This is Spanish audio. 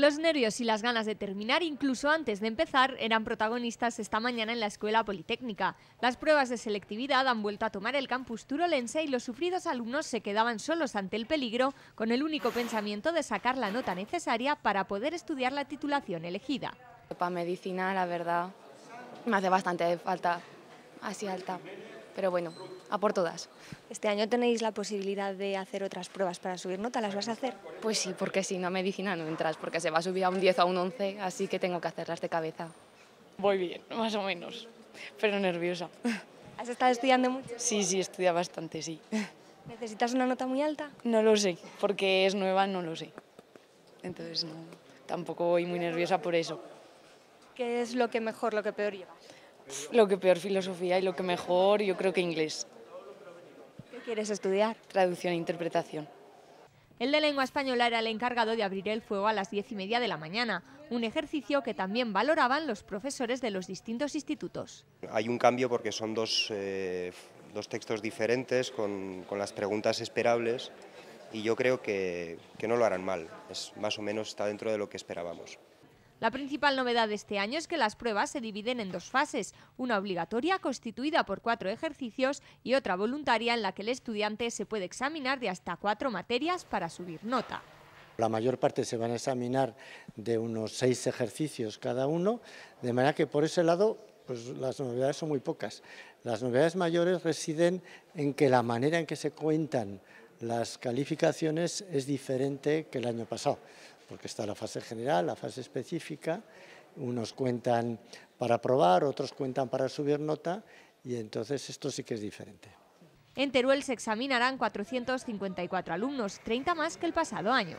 Los nervios y las ganas de terminar incluso antes de empezar eran protagonistas esta mañana en la Escuela Politécnica. Las pruebas de selectividad han vuelto a tomar el campus turolense y los sufridos alumnos se quedaban solos ante el peligro con el único pensamiento de sacar la nota necesaria para poder estudiar la titulación elegida. Para medicina, la verdad, me hace bastante falta así alta pero bueno, a por todas. Este año tenéis la posibilidad de hacer otras pruebas para subir nota, ¿las vas a hacer? Pues sí, porque si no a medicina no entras, porque se va a subir a un 10 o a un 11, así que tengo que hacerlas de cabeza. Voy bien, más o menos, pero nerviosa. ¿Has estado estudiando mucho? Sí, sí, estudia bastante, sí. ¿Necesitas una nota muy alta? No lo sé, porque es nueva, no lo sé. Entonces no, tampoco voy muy nerviosa por eso. ¿Qué es lo que mejor, lo que peor llevas? Lo que peor filosofía y lo que mejor yo creo que inglés. ¿Qué quieres estudiar? Traducción e interpretación. El de lengua española era el encargado de abrir el fuego a las diez y media de la mañana, un ejercicio que también valoraban los profesores de los distintos institutos. Hay un cambio porque son dos, eh, textos diferentes con, las preguntas esperables y yo creo que, no lo harán mal, más o menos está dentro de lo que esperábamos. La principal novedad de este año es que las pruebas se dividen en dos fases, una obligatoria constituida por cuatro ejercicios y otra voluntaria en la que el estudiante se puede examinar de hasta cuatro materias para subir nota. La mayor parte se van a examinar de unos seis ejercicios cada uno, de manera que por ese lado pues, las novedades son muy pocas. Las novedades mayores residen en que la manera en que se cuentan las calificaciones es diferente que el año pasado porque está la fase general, la fase específica, unos cuentan para aprobar, otros cuentan para subir nota, y entonces esto sí que es diferente. En Teruel se examinarán 454 alumnos, 30 más que el pasado año.